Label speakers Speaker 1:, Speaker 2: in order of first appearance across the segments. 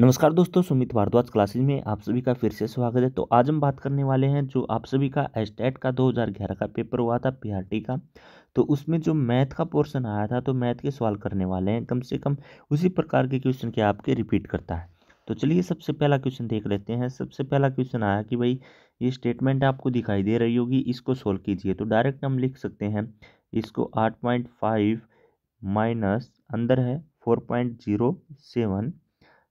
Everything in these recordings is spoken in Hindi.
Speaker 1: नमस्कार दोस्तों सुमित भारद्वाज क्लासेज में आप सभी का फिर से स्वागत है तो आज हम बात करने वाले हैं जो आप सभी का एस्टेट का 2011 का पेपर हुआ था पीआरटी का तो उसमें जो मैथ का पोर्शन आया था तो मैथ के सवाल करने वाले हैं कम से कम उसी प्रकार के क्वेश्चन के आपके रिपीट करता है तो चलिए सबसे पहला क्वेश्चन देख लेते हैं सबसे पहला क्वेश्चन आया कि भाई ये स्टेटमेंट आपको दिखाई दे रही होगी इसको सोल्व कीजिए तो डायरेक्ट हम लिख सकते हैं इसको आठ माइनस अंदर है फोर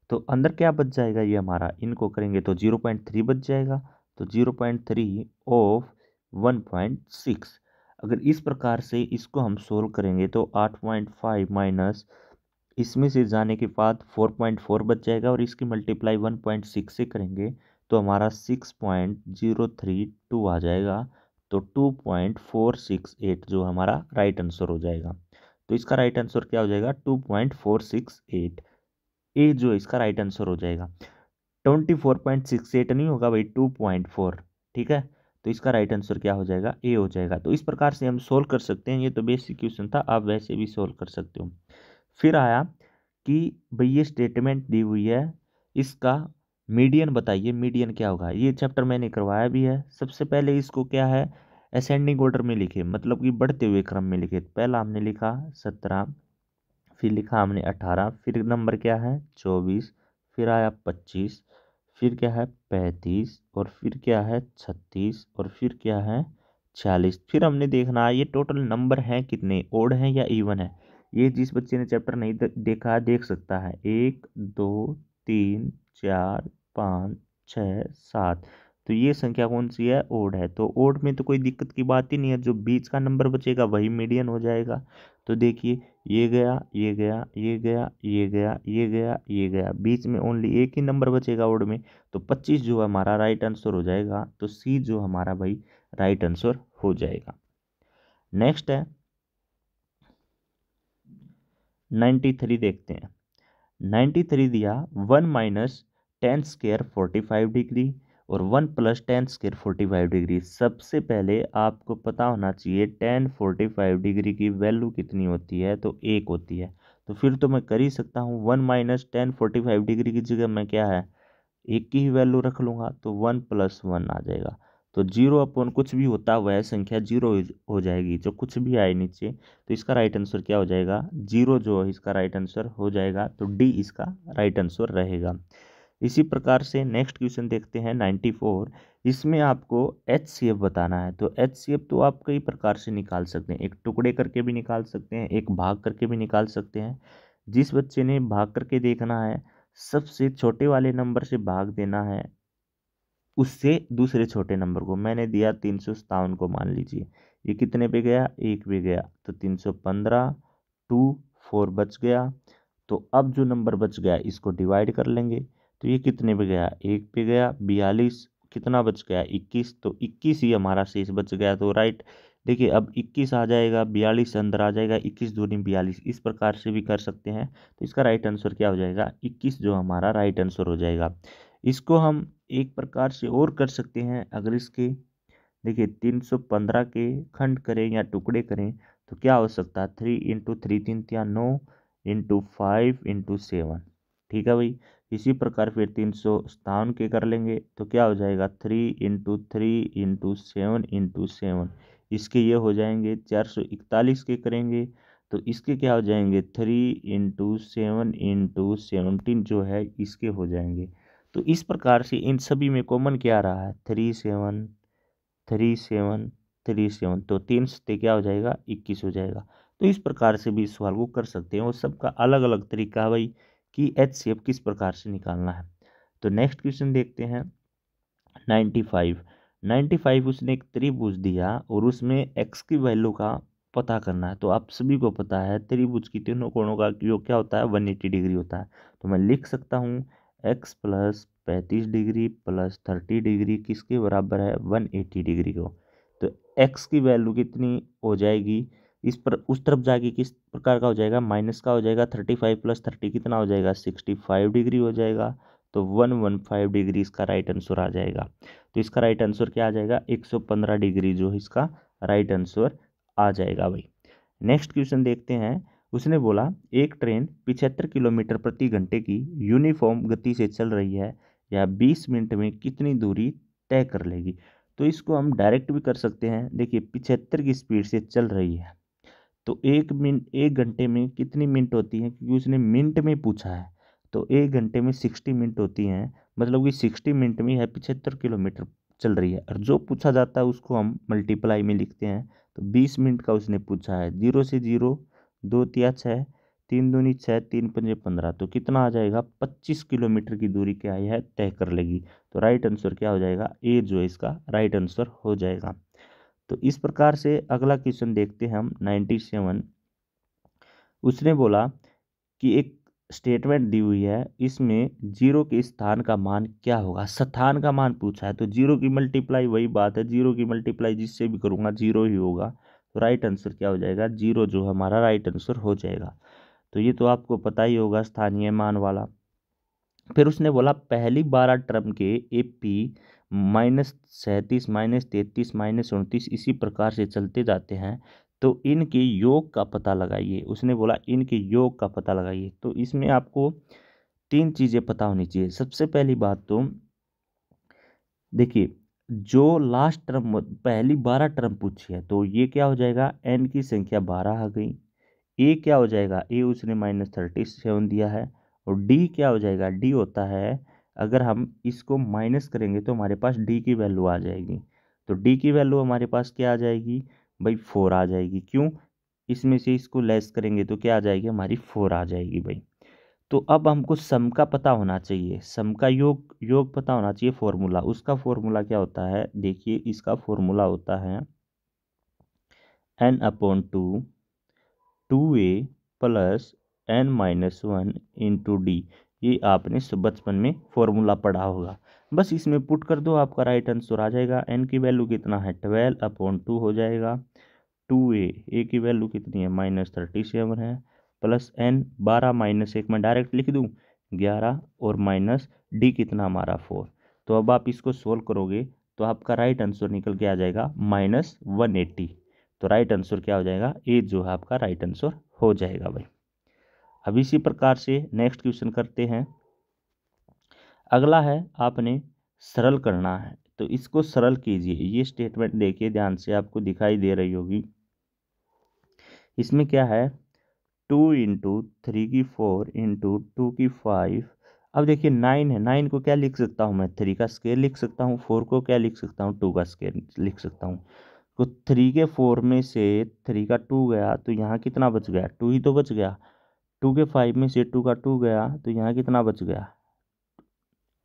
Speaker 1: तो अंदर क्या बच जाएगा ये हमारा इनको करेंगे तो जीरो पॉइंट थ्री बच जाएगा तो zero point three of one point six अगर इस प्रकार से इसको हम सोल्व करेंगे तो आठ पॉइंट फाइव माइनस इसमें से जाने के बाद फोर पॉइंट फोर बच जाएगा और इसकी मल्टीप्लाई वन पॉइंट सिक्स से करेंगे तो हमारा six point zero three two आ जाएगा तो two point four six eight जो हमारा राइट आंसर हो जाएगा तो इसका राइट आंसर क्या हो जाएगा two point four six eight A जो इसका राइट आंसर हो जाएगा twenty four point six eight नहीं होगा भाई टू पॉइंट फोर ठीक है तो इसका राइट आंसर क्या हो जाएगा ए हो जाएगा तो इस प्रकार से हम सोल्व कर सकते हैं ये तो बेसिक क्वेश्चन था आप वैसे भी सोल्व कर सकते हो फिर आया कि भाई ये स्टेटमेंट दी हुई है इसका मीडियन बताइए मीडियन क्या होगा ये चैप्टर मैंने करवाया भी है सबसे पहले इसको क्या है असेंडिंग ऑर्डर में लिखे मतलब कि बढ़ते हुए क्रम में लिखे पहला हमने लिखा सत्रह फिर लिखा हमने अठारह फिर नंबर क्या है चौबीस फिर आया पच्चीस फिर क्या है पैंतीस और फिर क्या है छत्तीस और फिर क्या है छियालीस फिर हमने देखना है ये टोटल नंबर हैं कितने ओड हैं या इवन है ये जिस बच्चे ने चैप्टर नहीं देखा देख सकता है एक दो तीन चार पाँच छः सात तो ये संख्या कौन सी है ओड है तो ओड में तो कोई दिक्कत की बात ही नहीं है जो बीच का नंबर बचेगा वही मीडियन हो जाएगा तो देखिए ये गया ये गया ये गया ये गया ये गया ये गया बीच में ओनली एक ही नंबर बचेगा वर्ड में तो पच्चीस जो हमारा राइट आंसर हो जाएगा तो सी जो हमारा भाई राइट आंसर हो जाएगा नेक्स्ट है नाइन्टी थ्री देखते हैं नाइन्टी थ्री दिया one minus tan square forty five degree और one plus tan square forty five degree सबसे पहले आपको पता होना चाहिए टेन फोर्टी फाइव डिग्री की वैल्यू कितनी होती है तो एक होती है तो फिर तो मैं कर ही सकता हूँ one minus tan forty five degree की जगह मैं क्या है एक की ही वैल्यू रख लूँगा तो वन प्लस वन आ जाएगा तो जीरो अपॉन कुछ भी होता हुआ है संख्या जीरो हो जाएगी जो कुछ भी आए नीचे तो इसका राइट आंसर क्या हो जाएगा जीरो जो इसका राइट आंसर हो जाएगा तो डी इसका राइट आंसर रहेगा इसी प्रकार से नेक्स्ट क्वेश्चन देखते हैं नाइन्टी फोर इसमें आपको एच सी एफ बताना है तो एच सी एफ तो आप कई प्रकार से निकाल सकते हैं एक टुकड़े करके भी निकाल सकते हैं एक भाग करके भी निकाल सकते हैं जिस बच्चे ने भाग करके देखना है सबसे छोटे वाले नंबर से भाग देना है उससे दूसरे छोटे नंबर को मैंने दिया तीन सौ सतावन को मान लीजिए ये कितने पे गया एक पे गया तो तीन सौ पंद्रह टू फोर बच गया तो अब जो नंबर बच गया इसको डिवाइड कर लेंगे तो ये कितने पे गया एक पे गया बयालीस कितना बच गया इक्कीस तो इक्कीस ही हमारा शेष बच गया तो राइट देखिए अब 21 आ जाएगा 42 अंदर आ जाएगा 21 दूनी बयालीस इस प्रकार से भी कर सकते हैं तो इसका राइट आंसर क्या हो जाएगा 21 जो हमारा राइट आंसर हो जाएगा इसको हम एक प्रकार से और कर सकते हैं अगर इसके देखिए 315 के खंड करें या टुकड़े करें तो क्या हो सकता है थ्री इंटू थ्री तीन या नौ इंटू फाइव इंटू सेवन ठीक है भाई इसी प्रकार फिर तीन सौ सत्तावन के कर लेंगे तो क्या हो जाएगा three into three into seven into seven इसके ये हो जाएंगे चार सौ इकतालीस के करेंगे तो इसके क्या हो जाएंगे three into seven into seventeen जो है इसके हो जाएंगे तो इस प्रकार से इन सभी में कॉमन क्या रहा है three seven three seven three seven तो तीन सत्ते क्या हो जाएगा इक्कीस हो जाएगा तो इस प्रकार से भी इस सवाल को कर सकते हैं और सबका अलग अलग तरीका है भाई कि एच एफ किस प्रकार से निकालना है तो नेक्स्ट क्वेश्चन देखते हैं नाइन्टी फाइव नाइन्टी फाइव उसने एक त्रिभुज दिया और उसमें एक्स की वैल्यू का पता करना है तो आप सभी को पता है त्रिभुज की तीनों कोणों का योग क्या होता है वन एट्टी डिग्री होता है तो मैं लिख सकता हूँ एक्स प्लस पैंतीस डिग्री प्लस थर्टी डिग्री किसके बराबर है वन एट्टी डिग्री को तो एक्स की वैल्यू कितनी हो जाएगी इस पर उस तरफ जाके किस प्रकार का हो जाएगा माइनस का हो जाएगा थर्टी फाइव प्लस थर्टी कितना हो जाएगा सिक्सटी फाइव डिग्री हो जाएगा तो वन वन फाइव डिग्री इसका राइट आंसर आ जाएगा तो इसका राइट आंसर क्या आ जाएगा एक सौ पंद्रह डिग्री जो है इसका राइट आंसर आ जाएगा भाई नेक्स्ट क्वेश्चन देखते हैं उसने बोला एक ट्रेन पिछहत्तर किलोमीटर प्रति घंटे की यूनिफॉर्म गति से चल रही है या बीस मिनट में कितनी दूरी तय कर लेगी तो इसको हम डायरेक्ट भी कर सकते हैं देखिए पिछहत्तर की स्पीड से चल रही है तो एक मिनट एक घंटे में कितनी मिनट होती हैं क्योंकि उसने मिनट में पूछा है तो एक घंटे में सिक्सटी मिनट होती हैं मतलब कि सिक्सटी मिनट में यह पिछहत्तर किलोमीटर चल रही है और जो पूछा जाता है उसको हम मल्टीप्लाई में लिखते हैं तो बीस मिनट का उसने पूछा है जीरो से जीरो दो तिया छः तीन दूनी छः तीन पंजे पंद्रह तो कितना आ जाएगा पच्चीस किलोमीटर की दूरी क्या यह तय कर लेगी तो राइट आंसर क्या हो जाएगा ए जो है इसका राइट आंसर हो जाएगा तो इस प्रकार से अगला क्वेश्चन देखते हैं हम नाइन्टी सेवन उसने बोला कि एक स्टेटमेंट दी हुई है इसमें जीरो के स्थान का मान क्या होगा स्थान का मान पूछा है तो जीरो की मल्टीप्लाई वही बात है जीरो की मल्टीप्लाई जिससे भी करूँगा जीरो ही होगा तो राइट आंसर क्या हो जाएगा जीरो जो हमारा राइट आंसर हो जाएगा तो ये तो आपको पता ही होगा स्थानीय मान वाला फिर उसने बोला पहली बारह टर्म के ए पी माइनस सैंतीस माइनस तैंतीस माइनस उनतीस इसी प्रकार से चलते जाते हैं तो इनके योग का पता लगाइए उसने बोला इनके योग का पता लगाइए तो इसमें आपको तीन चीज़ें पता होनी चाहिए सबसे पहली बात तो देखिए जो लास्ट टर्म पहली बारह टर्म पूछी है तो ये क्या हो जाएगा एन की संख्या बारह आ गई ए क्या हो जाएगा ए उसने माइनस थर्टी सेवन दिया है और डी क्या हो जाएगा डी होता है अगर हम इसको माइनस करेंगे तो हमारे पास डी की वैल्यू आ जाएगी तो डी की वैल्यू हमारे पास क्या आ जाएगी भाई फोर आ जाएगी क्यों इसमें से इसको लेस करेंगे तो क्या आ जाएगी हमारी फोर आ जाएगी भाई तो अब हमको सम का पता होना चाहिए सम का योग योग पता होना चाहिए फॉर्मूला उसका फॉर्मूला क्या होता है देखिए इसका फॉर्मूला होता है N upon two two A plus N minus one into D ये आपने बचपन में फॉर्मूला पढ़ा होगा बस इसमें पुट कर दो आपका राइट आंसर आ जाएगा एन की वैल्यू कितना है ट्वेल्व अपॉन टू हो जाएगा टू ए ए की वैल्यू कितनी है माइनस थर्टी सेवन है प्लस एन बारह माइनस एक मैं डायरेक्ट लिख दूँ ग्यारह और माइनस डी कितना हमारा फोर तो अब आप इसको सोल्व करोगे तो आपका राइट आंसर निकल के आ जाएगा माइनस वन एट्टी तो राइट आंसर क्या हो जाएगा ए जो है आपका राइट आंसर हो जाएगा भाई अब इसी प्रकार से नेक्स्ट क्वेश्चन करते हैं अगला है आपने सरल करना है तो इसको सरल कीजिए ये स्टेटमेंट देखिए ध्यान से आपको दिखाई दे रही होगी इसमें क्या है टू इंटू थ्री की फोर इंटू टू की फाइव अब देखिए नाइन है नाइन को क्या लिख सकता हूँ मैं थ्री का स्केयर लिख सकता हूँ फोर को क्या लिख सकता हूँ टू का स्केयर लिख सकता हूँ तो थ्री के फोर में से थ्री का टू गया तो यहाँ कितना बच गया टू ही तो बच गया टू के फाइव में से टू का टू गया तो यहाँ कितना बच गया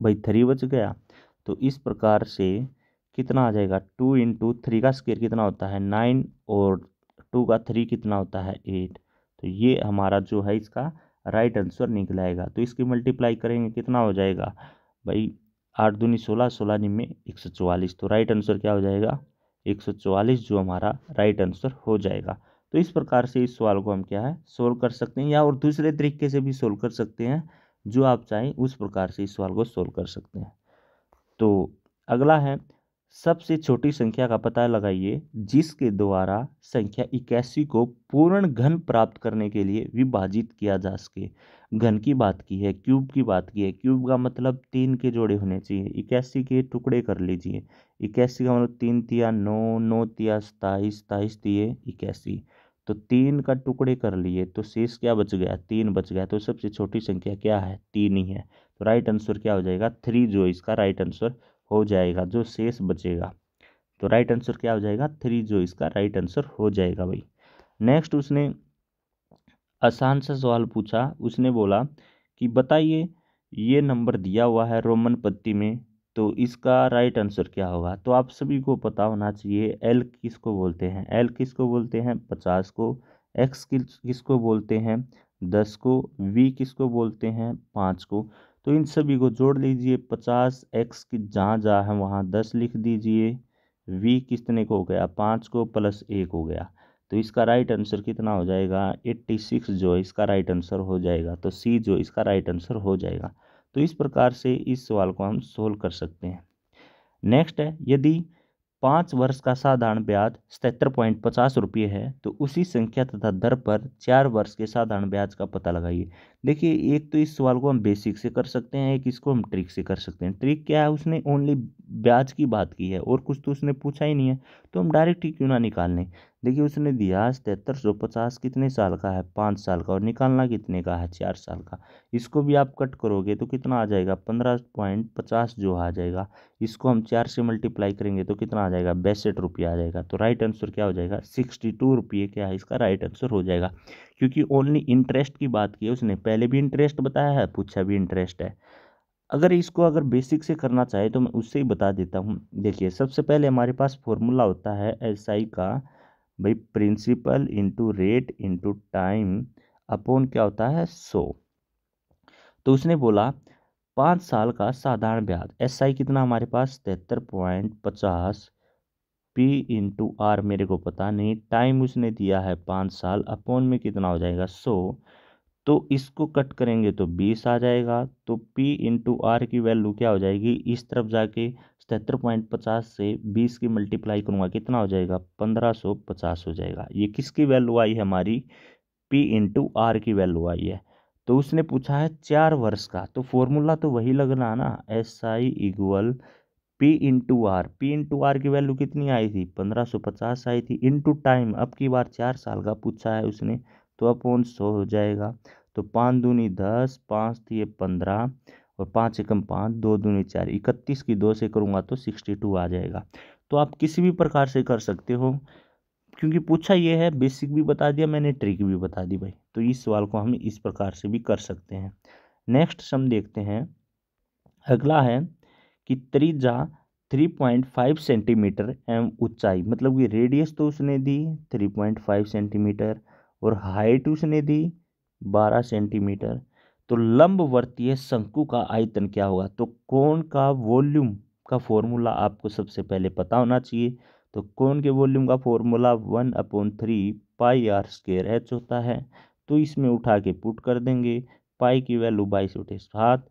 Speaker 1: भाई थ्री बच गया तो इस प्रकार से कितना आ जाएगा टू इंटू थ्री का स्केयर कितना होता है नाइन और टू का थ्री कितना होता है एट तो ये हमारा जो है इसका राइट आंसर निकलाएगा तो इसकी मल्टीप्लाई करेंगे कितना हो जाएगा भाई आठ दूनी सोलह सोलह में एक सौ चौवालीस तो राइट आंसर क्या हो जाएगा एक सौ चौवालीस जो हमारा राइट आंसर हो जाएगा तो इस प्रकार से इस सवाल को हम क्या है सोल्व कर सकते हैं या और दूसरे तरीके से भी सोल्व कर सकते हैं जो आप चाहें उस प्रकार से इस सवाल को सोल्व कर सकते हैं तो अगला है सबसे छोटी संख्या का पता लगाइए जिसके द्वारा संख्या इक्यासी को पूर्ण घन प्राप्त करने के लिए विभाजित किया जा सके घन की बात की है क्यूब की बात की है क्यूब का मतलब तीन के जोड़े होने चाहिए इक्यासी के टुकड़े कर लीजिए इक्यासी का मतलब तीन तिया नौ नौ तिया सताईस सताईस तिये इक्यासी तो तीन का टुकड़े कर लिए तो शेष क्या बच गया तीन बच गया तो सबसे छोटी संख्या क्या है तीन ही है तो राइट आंसर क्या हो जाएगा थ्री जो इसका राइट आंसर हो जाएगा जो शेष बचेगा तो राइट आंसर क्या हो जाएगा थ्री जो इसका राइट आंसर हो जाएगा भाई नेक्स्ट उसने आसान सा सवाल पूछा उसने बोला कि बताइए ये नंबर दिया हुआ है रोमन पत्ती में तो इसका राइट आंसर क्या होगा तो आप सभी को पता होना चाहिए एल किसको बोलते हैं एल किसको बोलते हैं पचास को एक्स किसको बोलते हैं दस को वी किसको बोलते हैं पाँच को तो इन सभी को जोड़ लीजिए पचास एक्स की जहाँ जहाँ है वहाँ दस लिख दीजिए वी कितने को हो गया पाँच को प्लस एक हो गया तो इसका राइट आंसर कितना हो जाएगा एट्टी सिक्स जो इसका राइट आंसर हो जाएगा तो सी जो इसका राइट आंसर हो जाएगा तो इस प्रकार से इस सवाल को हम सोल्व कर सकते हैं नेक्स्ट है यदि पाँच वर्ष का साधारण ब्याज सतहत्तर पॉइंट पचास रुपये है तो उसी संख्या तथा दर पर चार वर्ष के साधारण ब्याज का पता लगाइए देखिए एक तो इस सवाल को हम बेसिक से कर सकते हैं एक इसको हम ट्रिक से कर सकते हैं ट्रिक क्या है उसने ओनली ब्याज की बात की है और कुछ तो उसने पूछा ही नहीं है तो हम डायरेक्ट ही क्यों ना निकाल लें देखिए उसने दिया तिहत्तर सौ पचास कितने साल का है पाँच साल का और निकालना कितने का है चार साल का इसको भी आप कट करोगे तो कितना आ जाएगा पंद्रह पॉइंट पचास जो आ जाएगा इसको हम चार से मल्टीप्लाई करेंगे तो कितना आ जाएगा बैसठ रुपये आ जाएगा तो राइट आंसर क्या हो जाएगा सिक्सटी टू रुपये क्या है इसका राइट आंसर हो जाएगा क्योंकि ओनली इंटरेस्ट की बात की उसने पहले भी इंटरेस्ट बताया है पूछा भी इंटरेस्ट है अगर इसको अगर बेसिक से करना चाहे तो मैं उससे ही बता देता हूँ देखिए सबसे पहले हमारे पास फॉर्मूला होता है एस SI का भाई principal into rate into time upon क्या होता है सो तो उसने बोला पाँच साल का साधारण ब्याज एस आई कितना हमारे पास तिहत्तर पॉइंट पचास पी इंटू आर मेरे को पता नहीं टाइम उसने दिया है पाँच साल अपॉन में कितना हो जाएगा सो तो इसको कट करेंगे तो बीस आ जाएगा तो पी इंटू आर की वैल्यू क्या हो जाएगी इस तरफ जाके सतहत्तर पॉइंट पचास से बीस की मल्टीप्लाई करूँगा कितना हो जाएगा पंद्रह सौ पचास हो जाएगा ये किसकी वैल्यू आई है हमारी पी इंटू आर की वैल्यू आई है तो उसने पूछा है चार वर्ष का तो फॉर्मूला तो वही लगना है ना S I equal P into R P into R की वैल्यू कितनी आई थी पंद्रह सौ पचास आई थी इंटू टाइम अब की बार चार साल का पूछा है उसने तो अपॉन सौ हो जाएगा तो पाँच दूनी दस पाँच थी पंद्रह और पाँच एकम पाँच दो दूनी चार इकतीस की दो से करूँगा तो सिक्सटी टू आ जाएगा तो आप किसी भी प्रकार से कर सकते हो क्योंकि पूछा ये है बेसिक भी बता दिया मैंने ट्रिक भी बता दी भाई तो इस सवाल को हम इस प्रकार से भी कर सकते हैं नेक्स्ट सम देखते हैं अगला है कि त्रिजा three point five centimetre M ऊंचाई मतलब कि रेडियस तो उसने दी थ्री पॉइंट फाइव सेंटीमीटर और हाइट उसने दी बारह सेंटीमीटर तो लंबवर्तीय शंकु का आयतन क्या होगा तो कोण का वॉल्यूम का फॉर्मूला आपको सबसे पहले पता होना चाहिए तो कोण के वॉल्यूम का formula one upon three pi R square H होता है तो इसमें उठा के पुट कर देंगे पाई की वैल्यू बाईस उठे सात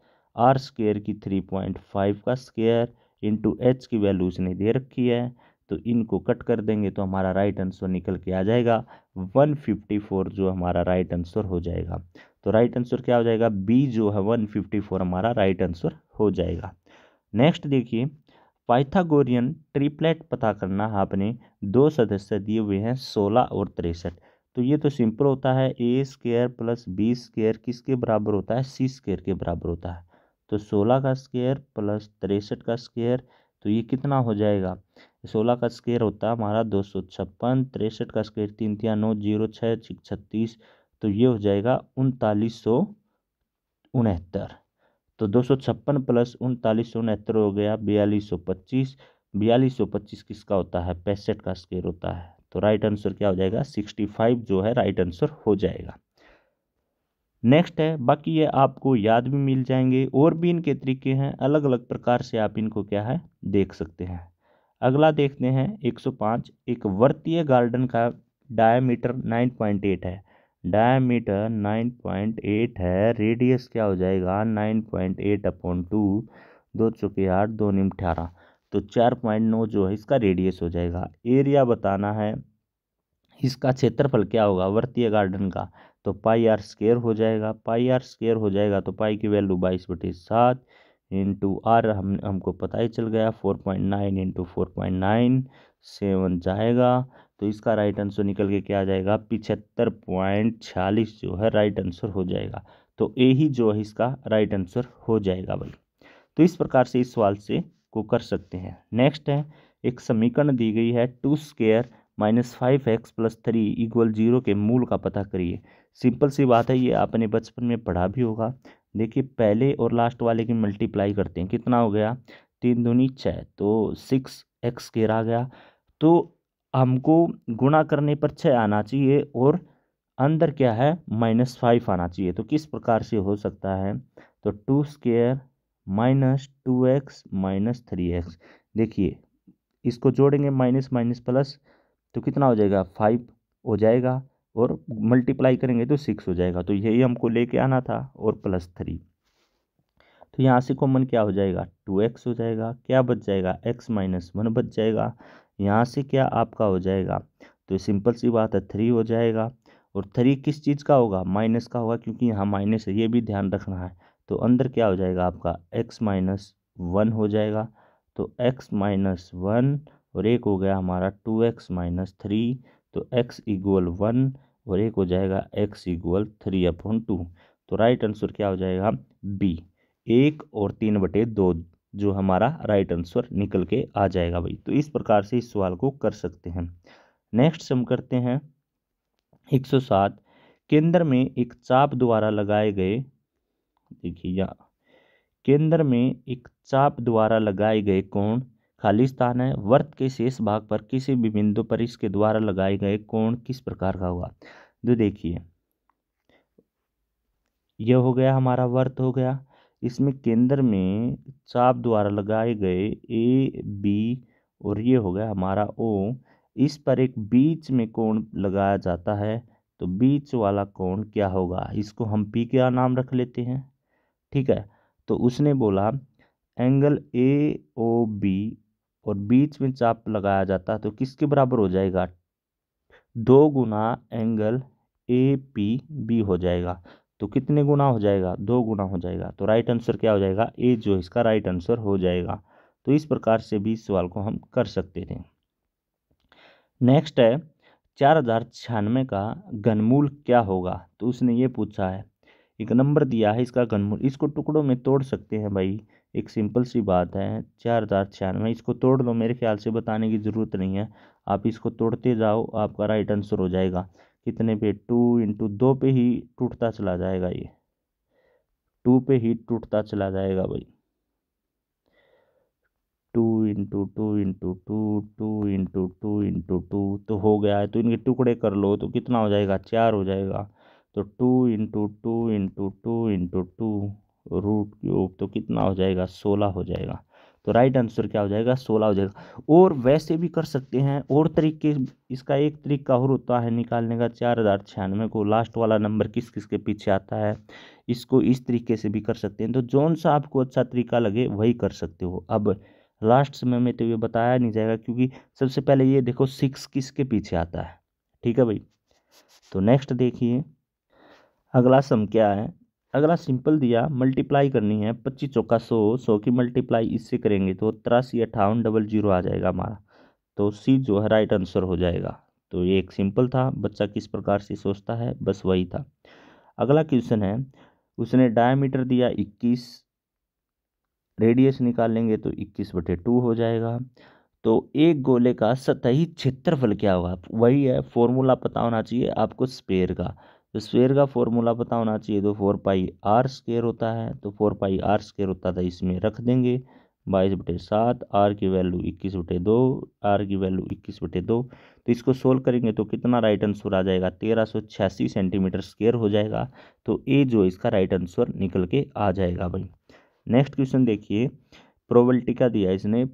Speaker 1: आर स्केयर की थ्री पॉइंट फाइव का स्केयर इंटू एच की वैल्यू उसने दे रखी है तो इनको कट कर देंगे तो हमारा राइट आंसर निकल के आ जाएगा 154 जो हमारा राइट आंसर हो जाएगा तो राइट आंसर क्या हो जाएगा बी जो है वन फिफ्टी फोर हमारा राइट आंसर हो जाएगा नेक्स्ट देखिए पाइथागोरियन ट्रिपलेट पता करना आपने दो सदस्य दिए हुए हैं सोलह और तिरसठ तो ये तो सिंपल होता है A square plus B square किसके बराबर होता है सी स्केयर के बराबर होता है तो सोलह का स्केयर प्लस तिरसठ का स्केयर तो ये कितना हो जाएगा सोलह का स्केयर होता है हमारा दो सौ छप्पन तिरसठ का स्केयर तीन तिया नौ जीरो छः छत्तीस तो ये हो जाएगा उनतालीस सौ उनहत्तर तो दो सौ छप्पन प्लस उनतालीस सौ उनहत्तर हो गया बयालीस सौ पच्चीस बयालीस सौ पच्चीस किसका होता है पैंसठ का स्केयर होता है तो राइट आंसर क्या हो जाएगा सिक्सटी फाइव जो है राइट आंसर हो जाएगा नेक्स्ट है बाकी ये आपको याद भी मिल जाएंगे और भी इनके तरीके हैं अलग अलग प्रकार से आप इनको क्या है देख सकते हैं अगला देखते हैं 105 एक वर्तीय गार्डन का डायमीटर 9.8 है डायमीटर 9.8 है रेडियस क्या हो जाएगा 9.8 पॉइंट एट अपॉन टू दो चौके आठ दो निम अठारह तो चार पॉइंट नौ जो है इसका रेडियस हो जाएगा एरिया बताना है इसका क्षेत्रफल क्या होगा वर्तीय गार्डन का तो पाई आर स्केयर हो जाएगा पाई आर स्केयर हो जाएगा तो पाई की वैल्यू बाईस बटी सात इंटू आर हम हमको पता ही चल गया four point nine into four point nine seven जाएगा तो इसका राइट आंसर निकल के क्या आ जाएगा पिछहत्तर पॉइंट छियालीस जो है राइट आंसर हो जाएगा तो ए ही जो है इसका राइट आंसर हो जाएगा भाई तो इस प्रकार से इस सवाल से को कर सकते हैं नेक्स्ट है एक समीकरण दी गई है two square minus five X plus three equal zero के मूल का पता करिए सिंपल सी बात है ये आपने बचपन में पढ़ा भी होगा देखिए पहले और लास्ट वाले की मल्टीप्लाई करते हैं कितना हो गया तीन दूनी छः तो सिक्स एक्स स्केयर आ गया तो हमको गुणा करने पर छः आना चाहिए और अंदर क्या है माइनस फाइव आना चाहिए तो किस प्रकार से हो सकता है तो two square minus two X minus three X देखिए इसको जोड़ेंगे माइनस माइनस प्लस तो कितना हो जाएगा फाइव हो जाएगा और मल्टीप्लाई करेंगे तो सिक्स हो जाएगा तो यही हमको लेके आना था और प्लस थ्री तो यहाँ से कॉमन क्या हो जाएगा टू एक्स हो जाएगा क्या बच जाएगा एक्स माइनस वन बच जाएगा यहाँ से क्या आपका हो जाएगा तो सिंपल सी बात है थ्री हो जाएगा और थ्री किस चीज़ का होगा माइनस का होगा क्योंकि यहाँ माइनस है ये भी ध्यान रखना है तो अंदर क्या हो जाएगा आपका एक्स माइनस वन हो जाएगा तो एक्स माइनस वन और एक हो गया हमारा टू एक्स माइनस थ्री तो एक्स इक्वल वन और एक हो जाएगा X equal three upon two तो राइट आंसर क्या हो जाएगा बी एक और तीन बटे दो जो हमारा राइट आंसर निकल के आ जाएगा भाई तो इस प्रकार से इस सवाल को कर सकते हैं नेक्स्ट हम करते हैं 107 केंद्र में एक चाप द्वारा लगाए गए देखिए यहाँ केंद्र में एक चाप द्वारा लगाए गए कोण खाली स्थान है वर्त के शेष भाग पर किसी भी बिंदु पर इसके द्वारा लगाए गए कोण किस प्रकार का हुआ तो देखिए यह हो गया हमारा वर्त हो गया इसमें केंद्र में चाप द्वारा लगाए गए ए बी और ये हो गया हमारा ओ इस पर एक बीच में कोण लगाया जाता है तो बीच वाला कोण क्या होगा इसको हम पी क्या नाम रख लेते हैं ठीक है तो उसने बोला एंगल ए ओ बी और बीच में चाप लगाया जाता है तो किसके बराबर हो जाएगा दो गुना एंगल ए पी बी हो जाएगा तो कितने गुना हो जाएगा दो गुना हो जाएगा तो राइट आंसर क्या हो जाएगा ए जो इसका राइट आंसर हो जाएगा तो इस प्रकार से भी इस सवाल को हम कर सकते थे नेक्स्ट है चार हजार छियानवे का घनमूल क्या होगा तो उसने ये पूछा है एक नंबर दिया है इसका घनमूल इसको टुकड़ों में तोड़ सकते हैं भाई एक सिंपल सी बात है चार हज़ार छियानवे इसको तोड़ दो मेरे ख्याल से बताने की ज़रूरत नहीं है आप इसको तोड़ते जाओ आपका राइट आंसर हो जाएगा कितने पे टू इंटू दो पे ही टूटता चला जाएगा ये टू पे ही टूटता चला जाएगा भाई two into two into two two into two into two तो हो गया है तो इनके टुकड़े कर लो तो कितना हो जाएगा चार हो जाएगा तो two into two into two into two root cube तो कितना हो जाएगा सोलह हो जाएगा तो राइट आंसर क्या हो जाएगा सोलह हो जाएगा और वैसे भी कर सकते हैं और तरीके इसका एक तरीका और होता है निकालने का चार हज़ार छियानवे को लास्ट वाला नंबर किस किस के पीछे आता है इसको इस तरीके से भी कर सकते हैं तो जौन सा आपको अच्छा तरीका लगे वही कर सकते हो अब लास्ट समय में तो ये बताया नहीं जाएगा क्योंकि सबसे पहले ये देखो सिक्स किसके पीछे आता है ठीक है भाई तो नेक्स्ट देखिए अगला सम क्या है अगला सिंपल दिया मल्टीप्लाई करनी है पच्चीस चौका सौ सौ की मल्टीप्लाई इससे करेंगे तो तिरासी अट्ठावन डबल जीरो आ जाएगा हमारा तो सी जो है राइट आंसर हो जाएगा तो ये एक सिंपल था बच्चा किस प्रकार से सोचता है बस वही था अगला क्वेश्चन है उसने डायमीटर दिया इक्कीस रेडियस निकाल लेंगे तो इक्कीस बटे टू हो जाएगा तो एक गोले का सतही क्षेत्रफल क्या होगा वही है फॉर्मूला पता होना चाहिए आपको स्पेयर का तो स्क्वेयर का फॉर्मूला पता होना चाहिए तो फोर पाई आर स्केयर होता है तो फोर पाई आर स्केयर होता था इसमें रख देंगे बाईस बटे सात आर की वैल्यू इक्कीस बटे दो आर की वैल्यू इक्कीस बटे दो तो इसको सोल्व करेंगे तो कितना राइट आंसर आ जाएगा तेरह सौ छियासी सेंटीमीटर स्केयर हो जाएगा तो ए जो इसका राइट आंसर निकल के आ जाएगा भाई नेक्स्ट क्वेश्चन देखिए प्रोबेबिलिटी का दिया इसने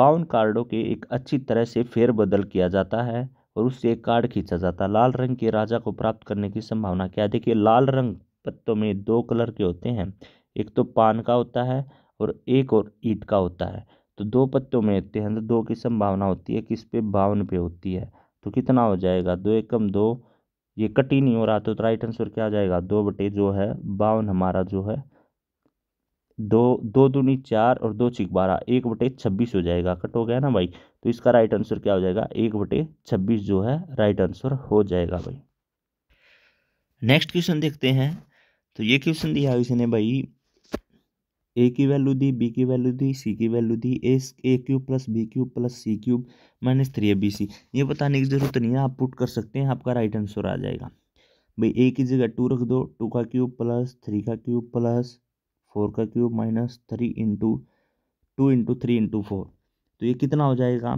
Speaker 1: बाउंड कार्डों के एक अच्छी तरह से फेरबदल किया जाता है और उससे एक कार्ड खींचा जाता लाल रंग के राजा को प्राप्त करने की संभावना क्या देखिए लाल रंग पत्तों में दो कलर के होते हैं एक तो पान का होता है और एक और ईट का होता है तो दो पत्तों में होते हैं तो दो की संभावना होती है किस पे बावन पे होती है तो कितना हो जाएगा दो एकम दो ये कट ही नहीं हो रहा तो राइट आंसर क्या आ जाएगा दो बटे जो है बावन हमारा जो है दो दो दूनी चार और दो चिक बारह एक बटे छब्बीस हो जाएगा कट हो गया ना भाई तो इसका राइट आंसर क्या हो जाएगा एक बटे छब्बीस जो है राइट आंसर हो जाएगा भाई नेक्स्ट क्वेश्चन देखते हैं तो ये क्वेश्चन दिया किसी ने भाई ए की वैल्यू दी बी की वैल्यू दी सी की वैल्यू दी A A cube plus B cube plus C cube minus three A B C ये बताने की जरूरत नहीं है आप पुट कर सकते हैं आपका राइट आंसर आ जाएगा भाई ए की जगह टू रख दो टू का क्यूब प्लस थ्री का क्यूब प्लस फोर का cube minus three into two into three into four तो ये कितना हो जाएगा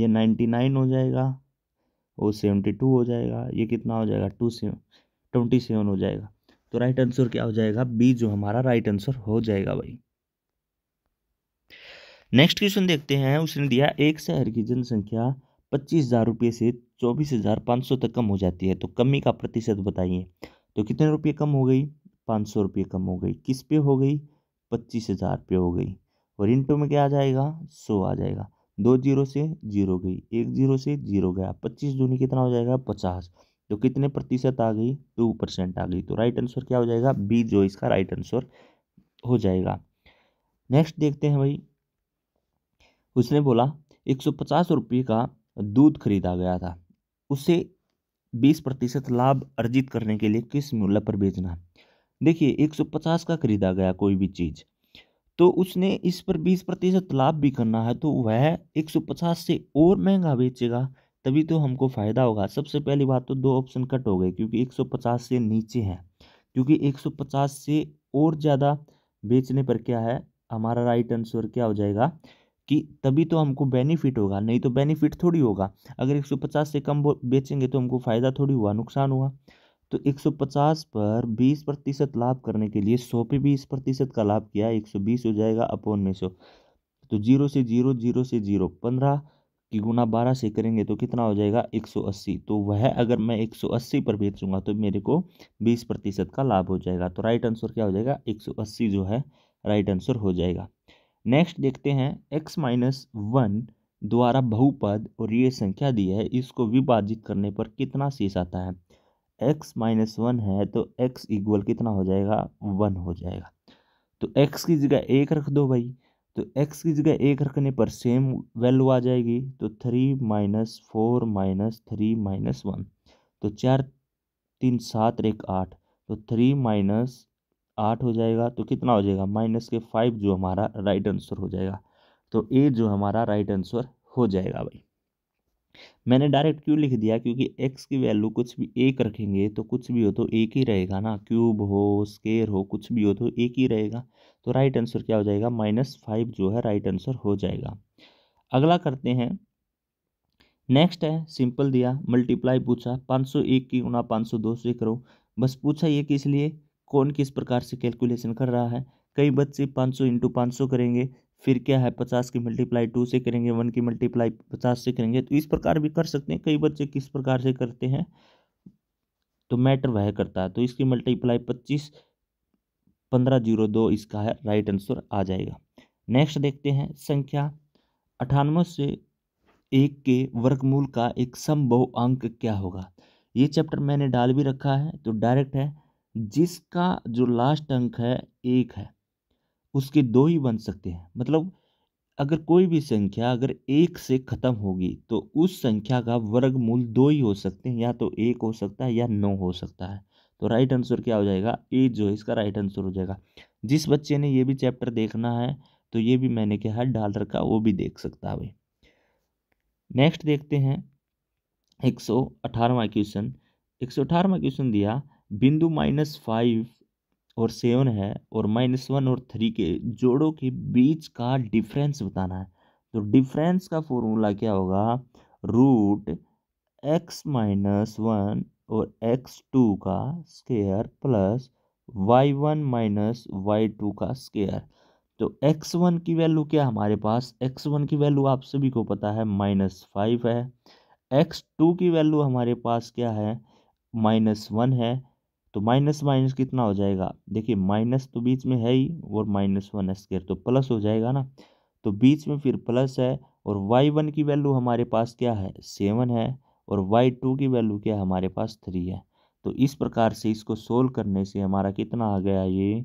Speaker 1: ये नाइन्टी नाइन हो जाएगा और सेवेंटी टू हो जाएगा ये कितना हो जाएगा टू सेवन ट्वेंटी सेवन हो जाएगा तो राइट आंसर क्या हो जाएगा बी जो हमारा राइट आंसर हो जाएगा भाई नेक्स्ट क्वेश्चन देखते हैं उसने दिया एक शहर की जनसंख्या पच्चीस हज़ार रुपये से चौबीस हज़ार पाँच सौ तक कम हो जाती है तो कमी का प्रतिशत बताइए तो कितने रुपये कम हो गई पाँच सौ रुपये कम हो गई किस पे हो गई पच्चीस हज़ार पे हो गई और इंटू में क्या आ जाएगा सौ आ जाएगा दो जीरो से जीरो गई एक जीरो से जीरो गया पच्चीस दूनी कितना हो जाएगा पचास तो कितने प्रतिशत आ गई टू परसेंट आ गई तो राइट आंसर क्या हो जाएगा बी जो इसका राइट आंसर हो जाएगा नेक्स्ट देखते हैं भाई उसने बोला एक सौ पचास रुपये का दूध खरीदा गया था उसे बीस प्रतिशत लाभ अर्जित करने के लिए किस मूल्य पर बेचना देखिए 150 का खरीदा गया कोई भी चीज़ तो उसने इस पर 20 प्रतिशत लाभ भी करना है तो वह 150 से और महंगा बेचेगा तभी तो हमको फ़ायदा होगा सबसे पहली बात तो दो ऑप्शन कट हो गए क्योंकि 150 से नीचे हैं क्योंकि 150 से और ज़्यादा बेचने पर क्या है हमारा राइट आंसर क्या हो जाएगा कि तभी तो हमको बेनिफिट होगा नहीं तो बेनिफिट थोड़ी होगा अगर 150 से कम बेचेंगे तो हमको फ़ायदा थोड़ी हुआ नुकसान हुआ तो 150 पर 20 प्रतिशत लाभ करने के लिए 100 पे 20 प्रतिशत का लाभ किया 120 हो जाएगा अपोन में सौ तो जीरो से जीरो जीरो से जीरो पंद्रह की गुना बारह से करेंगे तो कितना हो जाएगा 180 तो वह अगर मैं 180 पर बेचूंगा तो मेरे को 20 प्रतिशत का लाभ हो जाएगा तो राइट आंसर क्या हो जाएगा 180 जो है राइट आंसर हो जाएगा नेक्स्ट देखते हैं एक्स माइनस वन द्वारा बहुपद और ये संख्या दी है इसको विभाजित करने पर कितना शेष आता है एक्स माइनस वन है तो एक्स इक्वल कितना हो जाएगा वन हो जाएगा तो एक्स की जगह एक रख दो भाई तो एक्स की जगह एक रखने पर सेम वैल्यू आ जाएगी तो three minus four minus three minus one तो चार तीन सात एक आठ तो थ्री माइनस आठ हो जाएगा तो कितना हो जाएगा माइनस के फाइव जो हमारा राइट आंसर हो जाएगा तो ए जो हमारा राइट आंसर हो जाएगा भाई मैंने डायरेक्ट क्यों लिख दिया क्योंकि एक्स की वैल्यू कुछ भी एक रखेंगे तो कुछ भी हो तो एक ही रहेगा ना क्यूब हो स्केयर हो कुछ भी हो तो एक ही रहेगा तो राइट आंसर क्या हो जाएगा माइनस फाइव जो है राइट आंसर हो जाएगा अगला करते हैं नेक्स्ट है सिंपल दिया मल्टीप्लाई पूछा पाँच की गुना पाँच से करो बस पूछा ये किस लिए कौन किस प्रकार से कैलकुलेशन कर रहा है कई बच्चे पाँच सौ इंटू पाँच सौ करेंगे फिर क्या है पचास की मल्टीप्लाई टू से करेंगे वन की मल्टीप्लाई पचास से करेंगे तो इस प्रकार भी कर सकते हैं कई बच्चे किस प्रकार से करते हैं तो मैटर वह करता है तो इसकी मल्टीप्लाई पच्चीस पंद्रह जीरो दो इसका है राइट आंसर आ जाएगा नेक्स्ट देखते हैं संख्या अठानवे से एक के वर्गमूल का एक संभव अंक क्या होगा ये चैप्टर मैंने डाल भी रखा है तो डायरेक्ट है जिसका जो लास्ट अंक है एक है उसके दो ही बन सकते हैं मतलब अगर कोई भी संख्या अगर एक से ख़त्म होगी तो उस संख्या का वर्गमूल दो ही हो सकते हैं या तो एक हो सकता है या नौ हो सकता है तो राइट आंसर क्या हो जाएगा ए जो है इसका राइट आंसर हो जाएगा जिस बच्चे ने ये भी चैप्टर देखना है तो ये भी मैंने क्या है डाल रखा वो भी देख सकता है नेक्स्ट देखते हैं एक सौ अठारहवा क्वेश्चन एक सौ अठारहवा क्वेश्चन दिया बिंदु माइनस फाइव और सेवन है और माइनस वन और थ्री के जोड़ों के बीच का डिफरेंस बताना है तो डिफरेंस का फॉर्मूला क्या होगा रूट एक्स माइनस वन और एक्स टू का square plus Y one minus Y two का स्केयर तो एक्स वन की वैल्यू क्या हमारे पास एक्स वन की वैल्यू आप सभी को पता है माइनस फाइव है एक्स टू की वैल्यू हमारे पास क्या है माइनस वन है तो माइनस माइनस कितना हो जाएगा देखिए माइनस तो बीच में है ही और माइनस वन स्क्वेयर तो प्लस हो जाएगा ना तो बीच में फिर प्लस है और वाई वन की वैल्यू हमारे पास क्या है सेवन है और वाई टू की वैल्यू क्या है हमारे पास थ्री है तो इस प्रकार से इसको सोल्व करने से हमारा कितना आ गया ये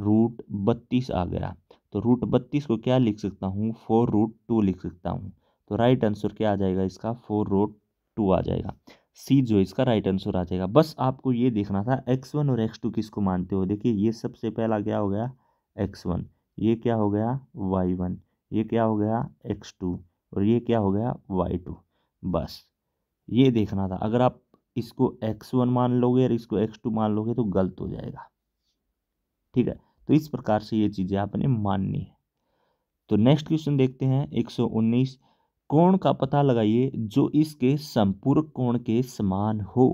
Speaker 1: रूट बत्तीस आ गया तो रूट बत्तीस को क्या लिख सकता हूँ फोर रूट टू लिख सकता हूँ तो राइट आंसर क्या आ जाएगा इसका फोर रूट टू आ जाएगा सी जो इसका राइट आंसर आ जाएगा बस आपको ये देखना था एक्स वन और एक्स टू किसको मानते हो देखिए ये सबसे पहला क्या हो गया एक्स वन ये क्या हो गया वाई वन ये क्या हो गया एक्स टू और ये क्या हो गया वाई टू बस ये देखना था अगर आप इसको एक्स वन मान लोगे और इसको एक्स टू मान लोगे तो गलत हो जाएगा ठीक है तो इस प्रकार से ये चीज़ें आपने माननी है तो नेक्स्ट क्वेश्चन देखते हैं एक सौ उन्नीस कोण का पता लगाइए जो इसके संपूरक कोण के समान हो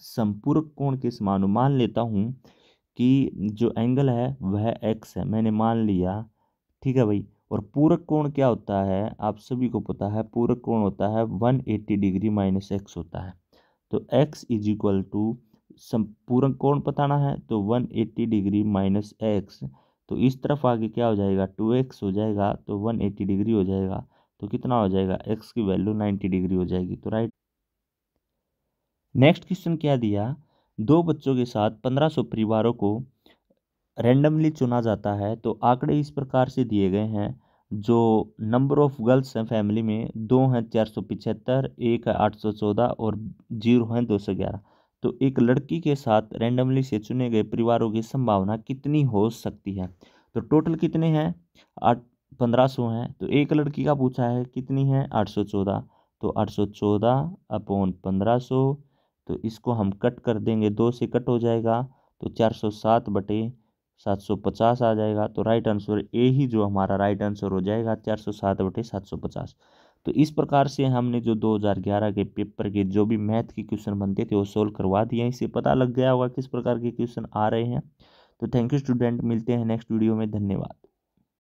Speaker 1: संपूरक कोण के समान मान लेता हूँ कि जो एंगल है वह एक्स है मैंने मान लिया ठीक है भाई और पूरक कोण क्या होता है आप सभी को पता है पूरक कोण होता है 180 डिग्री माइनस एक्स होता है तो एक्स इज इक्वल टू पूरक कोण बताना है तो 180 डिग्री माइनस एक्स तो इस तरफ आगे क्या हो जाएगा 2x हो जाएगा तो 180 डिग्री हो जाएगा तो कितना हो जाएगा एक्स की वैल्यू नाइन्टी डिग्री हो जाएगी तो राइट नेक्स्ट क्वेश्चन क्या दिया दो बच्चों के साथ पंद्रह सौ परिवारों को रेंडमली चुना जाता है तो आंकड़े इस प्रकार से दिए गए हैं जो नंबर ऑफ गर्ल्स हैं फैमिली में दो हैं चार सौ पिछहत्तर एक है आठ सौ चौदह और जीरो हैं दो सौ ग्यारह तो एक लड़की के साथ रेंडमली से चुने गए परिवारों की संभावना कितनी हो सकती है तो टोटल कितने हैं आठ पंद्रह सौ हैं तो एक लड़की का पूछा है कितनी है आठ सौ चौदह तो आठ सौ चौदह अपॉन पंद्रह सौ तो इसको हम कट कर देंगे दो से कट हो जाएगा तो चार सौ सात बटे सात सौ पचास आ जाएगा तो राइट आंसर ए ही जो हमारा राइट आंसर हो जाएगा चार सौ सात बटे सात सौ पचास तो इस प्रकार से हमने जो 2011 के पेपर के जो भी मैथ के क्वेश्चन बनते थे वो सोल्व करवा दिए इससे पता लग गया होगा किस प्रकार के क्वेश्चन आ रहे हैं तो थैंक यू स्टूडेंट मिलते हैं नेक्स्ट वीडियो में धन्यवाद